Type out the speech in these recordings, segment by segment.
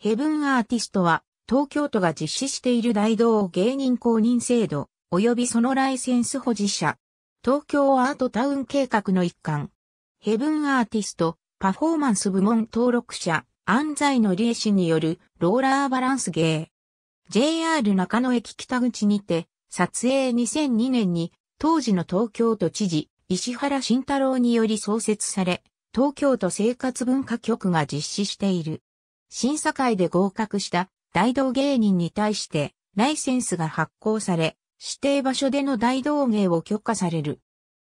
ヘブンアーティストは、東京都が実施している大道芸人公認制度、及びそのライセンス保持者、東京アートタウン計画の一環、ヘブンアーティスト、パフォーマンス部門登録者、安西の理え氏によるローラーバランス芸。JR 中野駅北口にて、撮影2002年に、当時の東京都知事、石原慎太郎により創設され、東京都生活文化局が実施している。審査会で合格した大道芸人に対してライセンスが発行され、指定場所での大道芸を許可される。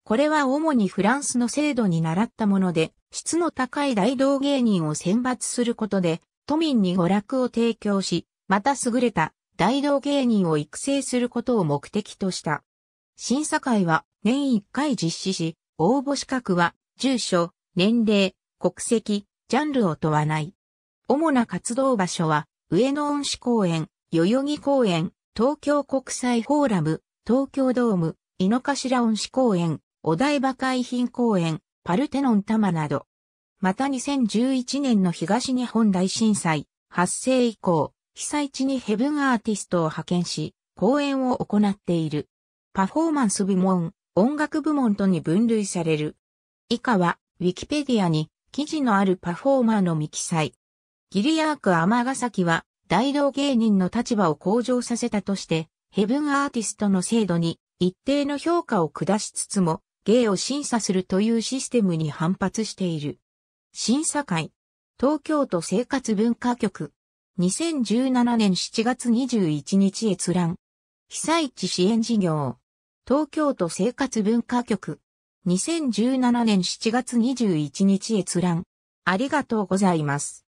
これは主にフランスの制度に習ったもので、質の高い大道芸人を選抜することで、都民に娯楽を提供し、また優れた大道芸人を育成することを目的とした。審査会は年1回実施し、応募資格は住所、年齢、国籍、ジャンルを問わない。主な活動場所は、上野恩賜公園、代々木公園、東京国際フォーラム、東京ドーム、井の頭恩賜公園、お台場海浜公園、パルテノン多摩など。また2011年の東日本大震災発生以降、被災地にヘブンアーティストを派遣し、公演を行っている。パフォーマンス部門、音楽部門とに分類される。以下は、ウィキペディアに記事のあるパフォーマーの未記載。ギリアークヶ崎は大道芸人の立場を向上させたとして、ヘブンアーティストの制度に一定の評価を下しつつも、芸を審査するというシステムに反発している。審査会。東京都生活文化局。2017年7月21日閲覧。被災地支援事業。東京都生活文化局。2017年7月21日閲覧。ありがとうございます。